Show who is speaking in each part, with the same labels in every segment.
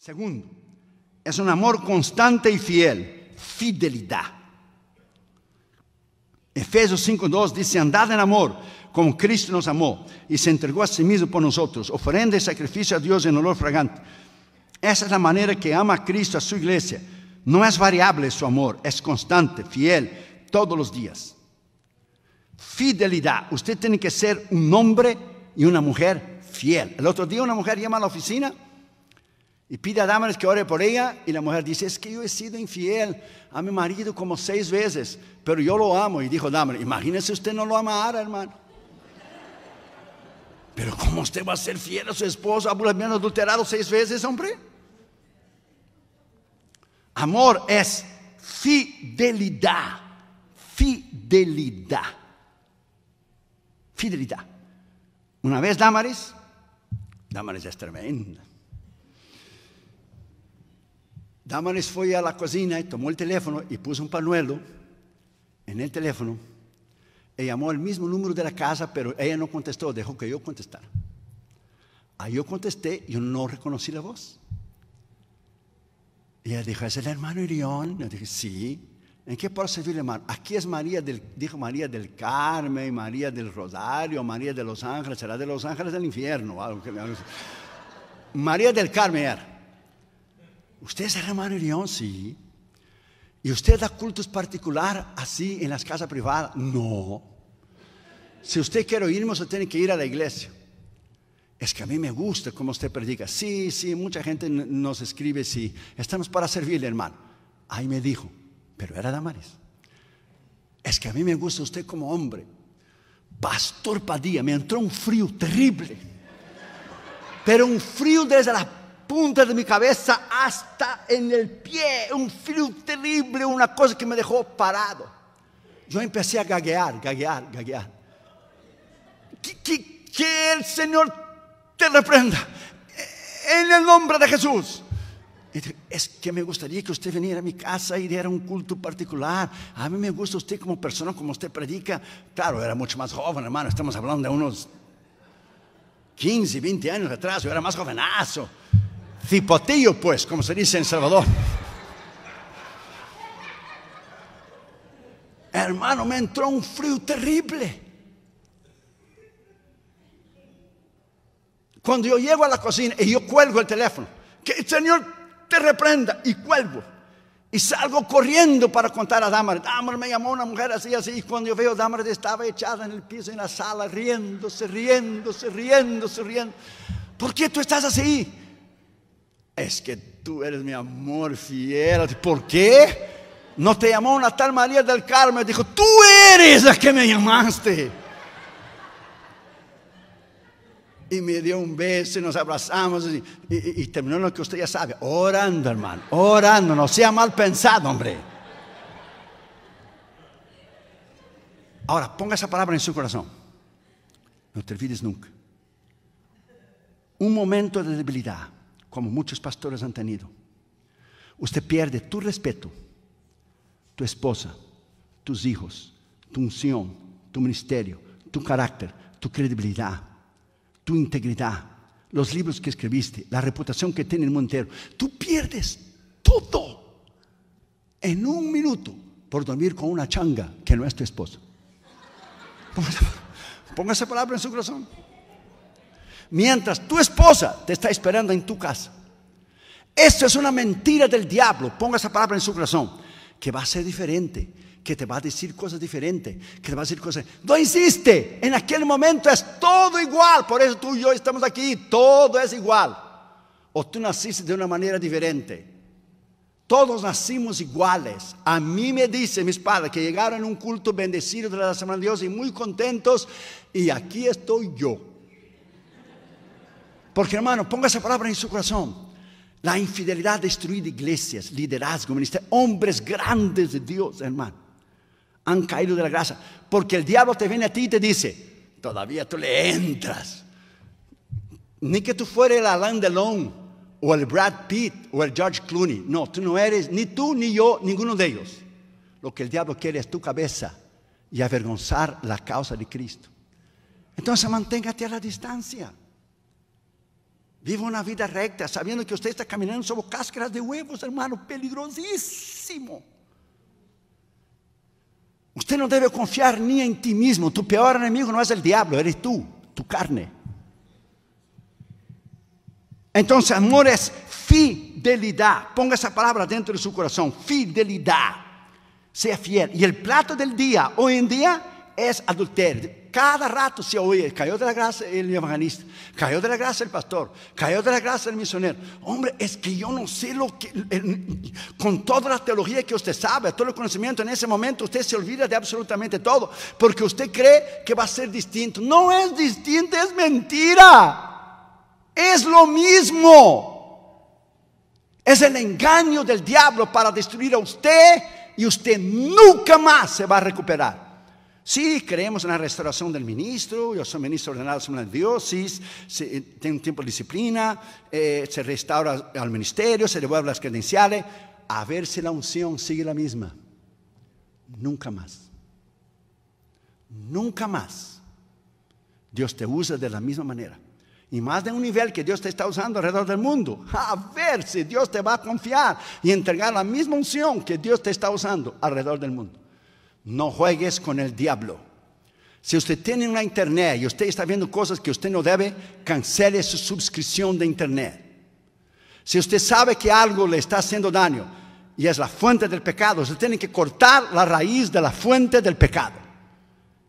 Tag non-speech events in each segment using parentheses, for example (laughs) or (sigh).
Speaker 1: Segundo, es un amor constante y fiel, fidelidad. Efesios 5.2 dice, andad en amor, como Cristo nos amó y se entregó a sí mismo por nosotros, ofrenda y sacrificio a Dios en olor fragante. Esa es la manera que ama a Cristo a su iglesia. No es variable su amor, es constante, fiel, todos los días. Fidelidad. Usted tiene que ser un hombre y una mujer fiel. El otro día una mujer llama a la oficina y pide a Damaris que ore por ella y la mujer dice, es que yo he sido infiel a mi marido como seis veces, pero yo lo amo. Y dijo Damaris, imagínese usted no lo amara, hermano. Pero ¿cómo usted va a ser fiel a su esposo, habiendo adulterado seis veces, hombre? Amor es fidelidad, fidelidad, fidelidad. Una vez Damaris, Damaris es tremenda Damaris fue a la cocina y tomó el teléfono y puso un panuelo en el teléfono. Y e llamó al mismo número de la casa, pero ella no contestó, dejó que yo contestara. Ahí yo contesté, yo no reconocí la voz. Y ella dijo, ¿es el hermano Irión? Yo dije, sí. ¿En qué puedo servirle, hermano? Aquí es María, del, dijo María del Carmen, María del Rosario, María de los Ángeles, será de los Ángeles del infierno. María del Carmen era. Usted es hermano Irión, sí. ¿Y usted da cultos particular así en las casas privadas? No. Si usted quiere ir, usted tiene que ir a la iglesia. Es que a mí me gusta cómo usted predica. Sí, sí, mucha gente nos escribe, sí, estamos para servirle, hermano. Ahí me dijo, pero era Damaris. Es que a mí me gusta usted como hombre. Pastor Padilla, me entró un frío terrible. Pero un frío desde la punta de mi cabeza hasta en el pie, un frío terrible, una cosa que me dejó parado. Yo empecé a gaguear, gaguear, gaguear. Que, el Señor te reprenda en el nombre de Jesús. Es que me gustaría que usted viniera a mi casa y diera un culto particular. A mí me gusta usted como persona, como usted predica. Claro, era mucho más joven, hermano. Estamos hablando de unos 15, 20 años atrás. Yo era más jovenazo. Cipotillo, pues, como se dice en Salvador. Hermano, me entró un frío terrible. Cuando yo llego a la cocina y yo cuelgo el teléfono, que el Señor te reprenda y cuelgo. Y salgo corriendo para contar a Damar. Damar me llamó una mujer así, así. Y cuando yo veo, Damar estaba echada en el piso, en la sala, riéndose, riéndose, riéndose, riéndose. ¿Por qué tú estás así? que tú eres mi amor fiel. ¿Por qué? No te llamó una tal María del Carmen. Dijo, tú eres la que me llamaste. Y me dio un beso y nos abrazamos y, y terminó lo que usted ya sabe. Orando, hermano. Orando. No sea mal pensado, hombre. Ahora, ponga esa palabra en su corazón. No te olvides nunca. Un momento de debilidad como muchos pastores han tenido. Usted pierde tu respeto, tu esposa, tus hijos, tu unción, tu ministerio, tu carácter, tu credibilidad, tu integridad, los libros que escribiste, la reputación que tiene el mundo entero. Tú pierdes todo en un minuto por dormir con una changa que no es tu esposa. Póngase palabra en su corazón mientras tu esposa te está esperando en tu casa. Esto es una mentira del diablo. Ponga esa palabra en su corazón. Que va a ser diferente. Que te va a decir cosas diferentes. Que te va a decir cosas. No insiste En aquel momento es todo igual. Por eso tú y yo estamos aquí. Todo es igual. O tú naciste de una manera diferente. Todos nacimos iguales. A mí me dicen mis padres que llegaron a un culto bendecido de la Semana de Dios y muy contentos. Y aquí estoy yo porque hermano, ponga esa palabra en su corazón. La infidelidad ha iglesias, liderazgo, ministerio. Hombres grandes de Dios, hermano, han caído de la gracia. Porque el diablo te viene a ti y te dice, todavía tú le entras. Ni que tú fueras el Alain Delon o el Brad Pitt o el George Clooney. No, tú no eres ni tú ni yo, ninguno de ellos. Lo que el diablo quiere es tu cabeza y avergonzar la causa de Cristo. Entonces manténgate a la distancia. Viva una vida recta, sabiendo que usted está caminando sobre cáscaras de huevos, hermano, peligrosísimo. Usted no debe confiar ni en ti mismo. Tu peor enemigo no es el diablo, eres tú, tu carne. Entonces, amor es fidelidad. Ponga esa palabra dentro de su corazón, fidelidad. Sea fiel. Y el plato del día, hoy en día, es adulterio. Cada rato se oye, cayó de la gracia el evangelista, cayó de la gracia el pastor, cayó de la gracia el misionero. Hombre, es que yo no sé lo que, con toda la teología que usted sabe, todo el conocimiento en ese momento, usted se olvida de absolutamente todo, porque usted cree que va a ser distinto. No es distinto, es mentira. Es lo mismo. Es el engaño del diablo para destruir a usted y usted nunca más se va a recuperar. Sí, creemos en la restauración del ministro, yo soy ministro ordenado de la diócesis, Si eh, tengo un tiempo de disciplina, eh, se restaura al ministerio, se devuelve las credenciales, a ver si la unción sigue la misma. Nunca más. Nunca más. Dios te usa de la misma manera. Y más de un nivel que Dios te está usando alrededor del mundo. (laughs) A ver si Dios te va a confiar y entregar la misma unción que Dios te está usando alrededor del mundo. No juegues con el diablo. Si usted tiene una internet y usted está viendo cosas que usted no debe, cancele su suscripción de internet. Si usted sabe que algo le está haciendo daño y es la fuente del pecado, usted tiene que cortar la raíz de la fuente del pecado.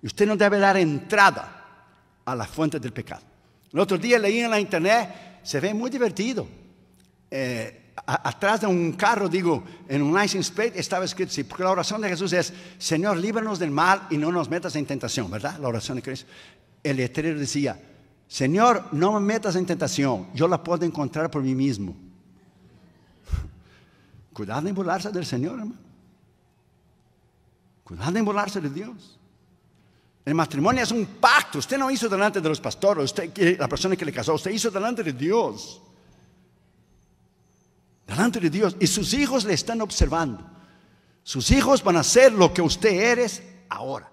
Speaker 1: Y usted no debe dar entrada a la fuente del pecado. El otro día leí en la internet, se ve muy divertido. Eh, atrás de un carro, digo, en un license plate estaba escrito, porque la oración de Jesús es, Señor, líbranos del mal y no nos metas en tentación, ¿verdad? La oración de Cristo. El letrero decía, Señor, no me metas en tentación, yo la puedo encontrar por mí mismo. (laughs) Cuidado de burlarse del Señor, hermano. Cuidado de burlarse de Dios. El matrimonio es un pacto. Usted no hizo delante de los pastores, usted, la persona que le casó, usted hizo delante de Dios de Dios y sus hijos le están observando. Sus hijos van a ser lo que usted eres ahora.